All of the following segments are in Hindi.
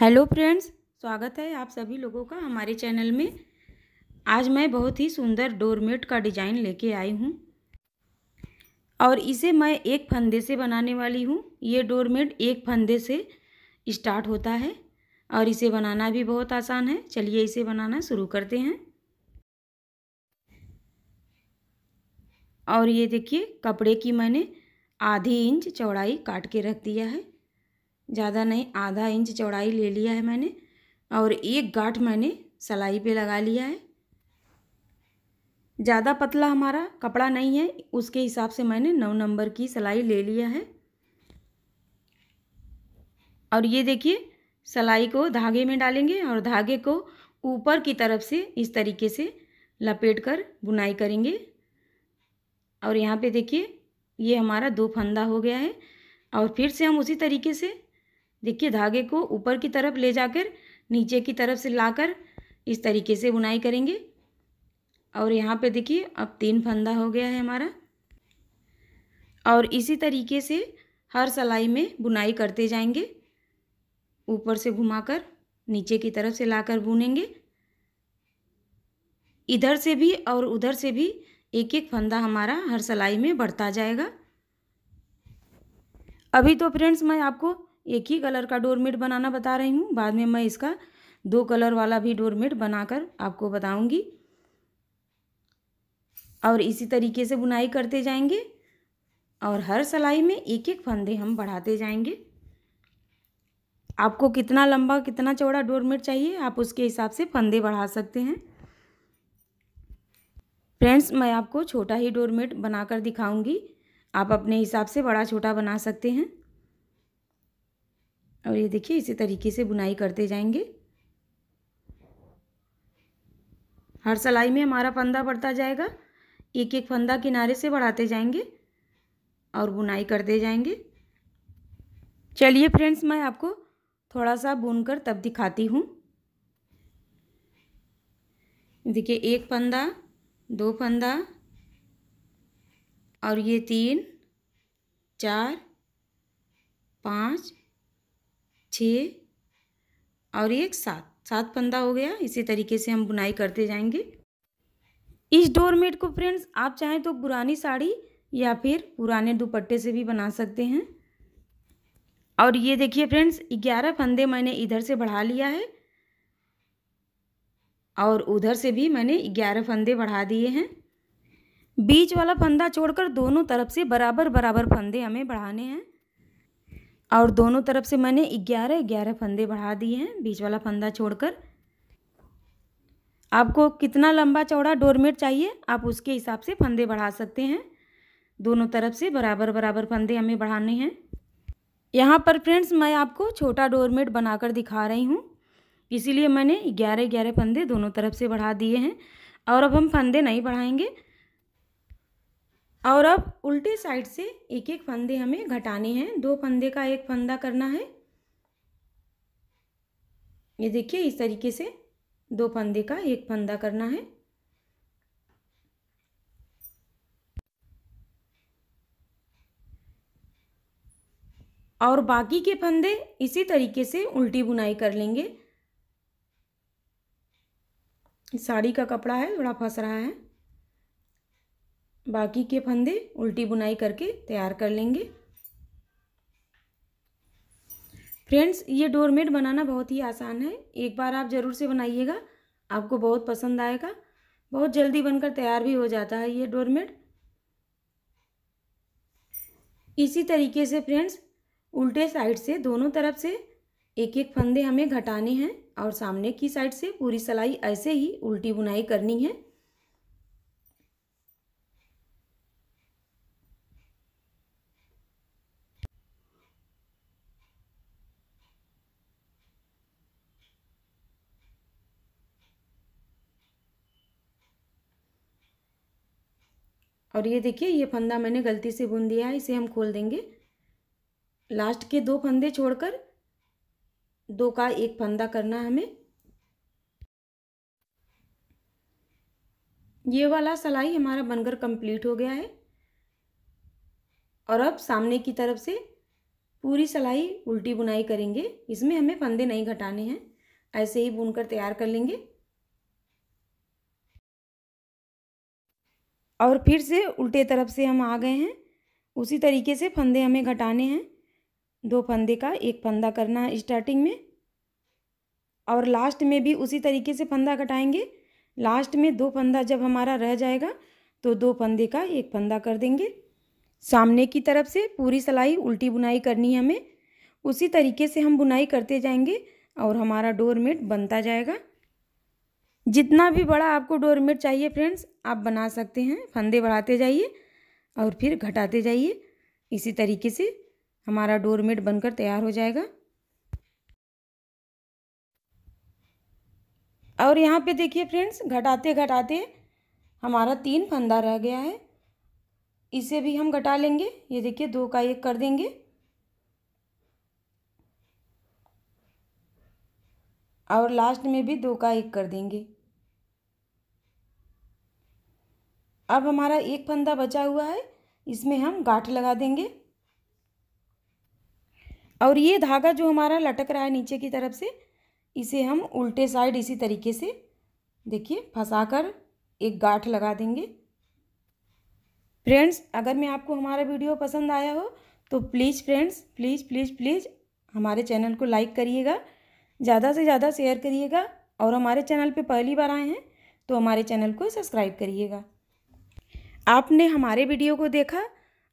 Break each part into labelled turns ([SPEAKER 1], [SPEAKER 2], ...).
[SPEAKER 1] हेलो फ्रेंड्स स्वागत है आप सभी लोगों का हमारे चैनल में आज मैं बहुत ही सुंदर डोरमेट का डिज़ाइन लेके आई हूँ और इसे मैं एक फंदे से बनाने वाली हूँ ये डोरमेट एक फंदे से स्टार्ट होता है और इसे बनाना भी बहुत आसान है चलिए इसे बनाना शुरू करते हैं और ये देखिए कपड़े की मैंने आधी इंच चौड़ाई काट के रख दिया है ज़्यादा नहीं आधा इंच चौड़ाई ले लिया है मैंने और एक गाठ मैंने सलाई पे लगा लिया है ज़्यादा पतला हमारा कपड़ा नहीं है उसके हिसाब से मैंने नौ नंबर की सलाई ले लिया है और ये देखिए सलाई को धागे में डालेंगे और धागे को ऊपर की तरफ से इस तरीके से लपेट कर बुनाई करेंगे और यहाँ पे देखिए ये हमारा दो फंदा हो गया है और फिर से हम उसी तरीके से देखिए धागे को ऊपर की तरफ ले जाकर नीचे की तरफ से लाकर इस तरीके से बुनाई करेंगे और यहाँ पे देखिए अब तीन फंदा हो गया है हमारा और इसी तरीके से हर सलाई में बुनाई करते जाएंगे ऊपर से घुमाकर नीचे की तरफ से लाकर बुनेंगे इधर से भी और उधर से भी एक एक फंदा हमारा हर सलाई में बढ़ता जाएगा अभी तो फ्रेंड्स मैं आपको एक ही कलर का डोरमेट बनाना बता रही हूँ बाद में मैं इसका दो कलर वाला भी डोरमेट बनाकर आपको बताऊँगी और इसी तरीके से बुनाई करते जाएंगे और हर सलाई में एक एक फंदे हम बढ़ाते जाएंगे आपको कितना लंबा कितना चौड़ा डोरमेट चाहिए आप उसके हिसाब से फंदे बढ़ा सकते हैं फ्रेंड्स मैं आपको छोटा ही डोरमेट बनाकर दिखाऊंगी आप अपने हिसाब से बड़ा छोटा बना सकते हैं और ये देखिए इसी तरीके से बुनाई करते जाएंगे हर सलाई में हमारा फंदा बढ़ता जाएगा एक एक फंदा किनारे से बढ़ाते जाएंगे और बुनाई करते जाएंगे चलिए फ्रेंड्स मैं आपको थोड़ा सा बुनकर तब दिखाती हूँ देखिए एक फंदा दो फंदा और ये तीन चार पाँच छः और एक सात सात फंदा हो गया इसी तरीके से हम बुनाई करते जाएंगे इस डोरमेट को फ्रेंड्स आप चाहें तो पुरानी साड़ी या फिर पुराने दुपट्टे से भी बना सकते हैं और ये देखिए फ्रेंड्स ग्यारह फंदे मैंने इधर से बढ़ा लिया है और उधर से भी मैंने ग्यारह फंदे बढ़ा दिए हैं बीच वाला फंदा छोड़कर दोनों तरफ से बराबर बराबर फंदे हमें बढ़ाने हैं और दोनों तरफ से मैंने ग्यारह ग्यारह फंदे बढ़ा दिए हैं बीच वाला फंदा छोड़कर आपको कितना लंबा चौड़ा डोरमेट चाहिए आप उसके हिसाब से फंदे बढ़ा सकते हैं दोनों तरफ से बराबर बराबर फंदे हमें बढ़ाने हैं यहाँ पर फ्रेंड्स मैं आपको छोटा डोरमेट बनाकर दिखा रही हूँ इसीलिए मैंने ग्यारह ग्यारह फंदे दोनों तरफ से बढ़ा दिए हैं और अब हम फंदे नहीं बढ़ाएंगे और अब उल्टे साइड से एक एक फंदे हमें घटाने हैं दो फंदे का एक फंदा करना है ये देखिए इस तरीके से दो फंदे का एक फंदा करना है और बाकी के फंदे इसी तरीके से उल्टी बुनाई कर लेंगे साड़ी का कपड़ा है थोड़ा फंस रहा है बाकी के फंदे उल्टी बुनाई करके तैयार कर लेंगे फ्रेंड्स ये डोरमेट बनाना बहुत ही आसान है एक बार आप ज़रूर से बनाइएगा आपको बहुत पसंद आएगा बहुत जल्दी बनकर तैयार भी हो जाता है ये डोरमेट इसी तरीके से फ्रेंड्स उल्टे साइड से दोनों तरफ से एक एक फंदे हमें घटाने हैं और सामने की साइड से पूरी सलाई ऐसे ही उल्टी बुनाई करनी है और ये देखिए ये फंदा मैंने गलती से बुन दिया है इसे हम खोल देंगे लास्ट के दो फंदे छोड़कर दो का एक फंदा करना हमें ये वाला सलाई हमारा बनकर कंप्लीट हो गया है और अब सामने की तरफ से पूरी सलाई उल्टी बुनाई करेंगे इसमें हमें फंदे नहीं घटाने हैं ऐसे ही बुनकर तैयार कर लेंगे और फिर से उल्टे तरफ से हम आ गए हैं उसी तरीके से फंदे हमें घटाने हैं दो फंदे का एक फंदा करना है स्टार्टिंग में और लास्ट में भी उसी तरीके से फंदा घटाएंगे लास्ट में दो फंदा जब हमारा रह जाएगा तो दो फंदे का एक फंदा कर देंगे सामने की तरफ से पूरी सिलाई उल्टी बुनाई करनी है हमें उसी तरीके से हम बुनाई करते जाएंगे और हमारा डोर मेट बनता जाएगा जितना भी बड़ा आपको डोरमेट चाहिए फ्रेंड्स आप बना सकते हैं फंदे बढ़ाते जाइए और फिर घटाते जाइए इसी तरीके से हमारा डोरमेट बनकर तैयार हो जाएगा और यहाँ पे देखिए फ्रेंड्स घटाते घटाते हमारा तीन फंदा रह गया है इसे भी हम घटा लेंगे ये देखिए दो का एक कर देंगे और लास्ट में भी दो का एक कर देंगे अब हमारा एक फंदा बचा हुआ है इसमें हम गाठ लगा देंगे और ये धागा जो हमारा लटक रहा है नीचे की तरफ से इसे हम उल्टे साइड इसी तरीके से देखिए फंसाकर एक गाठ लगा देंगे फ्रेंड्स अगर मैं आपको हमारा वीडियो पसंद आया हो तो please friends please please please हमारे चैनल को लाइक करिएगा ज़्यादा से ज़्यादा शेयर करिएगा और हमारे चैनल पे पहली बार आए हैं तो हमारे चैनल को सब्सक्राइब करिएगा आपने हमारे वीडियो को देखा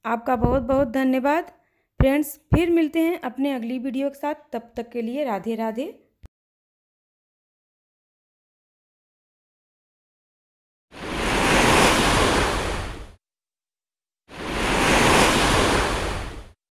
[SPEAKER 1] आपका बहुत बहुत धन्यवाद फ्रेंड्स फिर मिलते हैं अपने अगली वीडियो के साथ तब तक के लिए राधे राधे